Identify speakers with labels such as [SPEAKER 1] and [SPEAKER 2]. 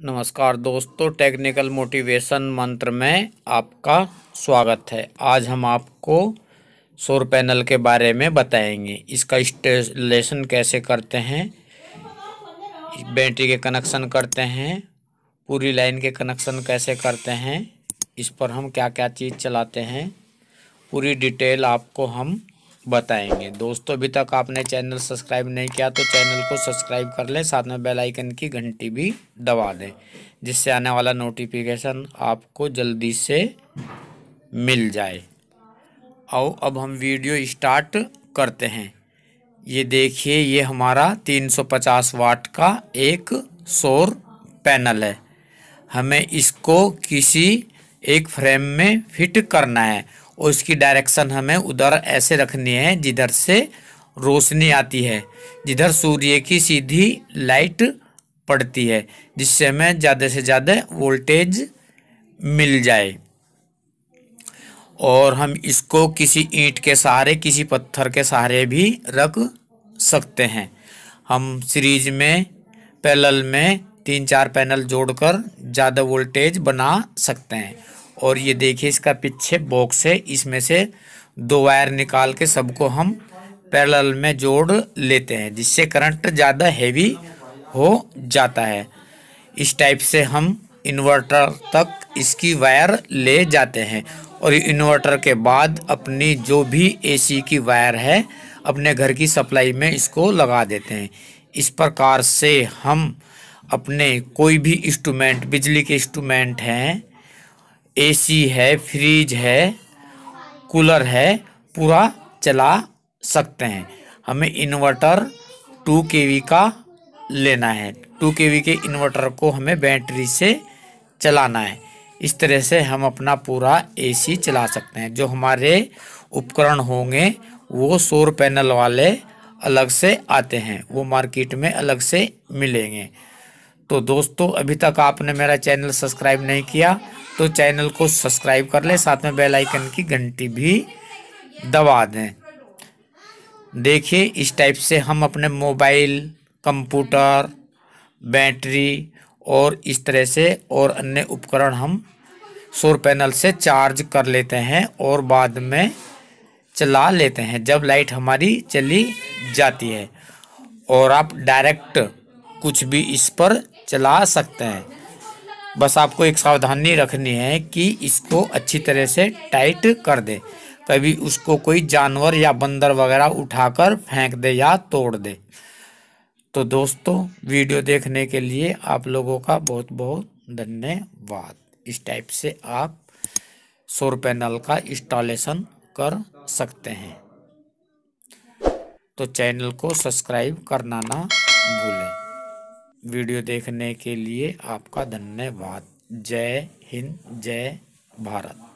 [SPEAKER 1] नमस्कार दोस्तों technical motivation मंत्र में आपका स्वागत है आज हम आपको सौर पैनल के बारे में बताएंगे इसका इंस्टॉलेशन कैसे करते हैं बैटरी के कनेक्शन करते हैं पूरी लाइन के कनेक्शन कैसे करते हैं इस पर हम क्या क्या चीज़ चलाते हैं पूरी डिटेल आपको हम बताएंगे दोस्तों अभी तक आपने चैनल सब्सक्राइब नहीं किया तो चैनल को सब्सक्राइब कर लें साथ में बेल आइकन की घंटी भी दबा दें जिससे आने वाला नोटिफिकेशन आपको जल्दी से मिल जाए और अब हम वीडियो स्टार्ट करते हैं ये देखिए ये हमारा 350 वाट का एक सौर पैनल है हमें इसको किसी एक फ्रेम में फिट करना है और इसकी डायरेक्शन हमें उधर ऐसे रखनी है जिधर से रोशनी आती है जिधर सूर्य की सीधी लाइट पड़ती है जिससे हमें ज़्यादा से ज़्यादा वोल्टेज मिल जाए और हम इसको किसी ईंट के सहारे किसी पत्थर के सहारे भी रख सकते हैं हम सीरीज में पैलल में तीन चार पैनल जोड़कर ज़्यादा वोल्टेज बना सकते हैं और ये देखिए इसका पीछे बॉक्स है इसमें से दो वायर निकाल के सबको हम पैरल में जोड़ लेते हैं जिससे करंट ज़्यादा हैवी हो जाता है इस टाइप से हम इन्वर्टर तक इसकी वायर ले जाते हैं और इन्वर्टर के बाद अपनी जो भी एसी की वायर है अपने घर की सप्लाई में इसको लगा देते हैं इस प्रकार से हम अपने कोई भी इंस्ट्रूमेंट बिजली के इंस्ट्रूमेंट हैं एसी है फ्रिज है कूलर है पूरा चला सकते हैं हमें इन्वर्टर टू के का लेना है टू के के इन्वर्टर को हमें बैटरी से चलाना है इस तरह से हम अपना पूरा एसी चला सकते हैं जो हमारे उपकरण होंगे वो सौर पैनल वाले अलग से आते हैं वो मार्केट में अलग से मिलेंगे तो दोस्तों अभी तक आपने मेरा चैनल सब्सक्राइब नहीं किया तो चैनल को सब्सक्राइब कर लें साथ में बेल आइकन की घंटी भी दबा दें देखिए इस टाइप से हम अपने मोबाइल कंप्यूटर बैटरी और इस तरह से और अन्य उपकरण हम सोर पैनल से चार्ज कर लेते हैं और बाद में चला लेते हैं जब लाइट हमारी चली जाती है और आप डायरेक्ट कुछ भी इस पर चला सकते हैं बस आपको एक सावधानी रखनी है कि इसको अच्छी तरह से टाइट कर दे कभी उसको कोई जानवर या बंदर वगैरह उठाकर फेंक दे या तोड़ दे तो दोस्तों वीडियो देखने के लिए आप लोगों का बहुत बहुत धन्यवाद इस टाइप से आप सोर पैनल का इंस्टॉलेशन कर सकते हैं तो चैनल को सब्सक्राइब करना ना भूलें वीडियो देखने के लिए आपका धन्यवाद जय हिंद जय भारत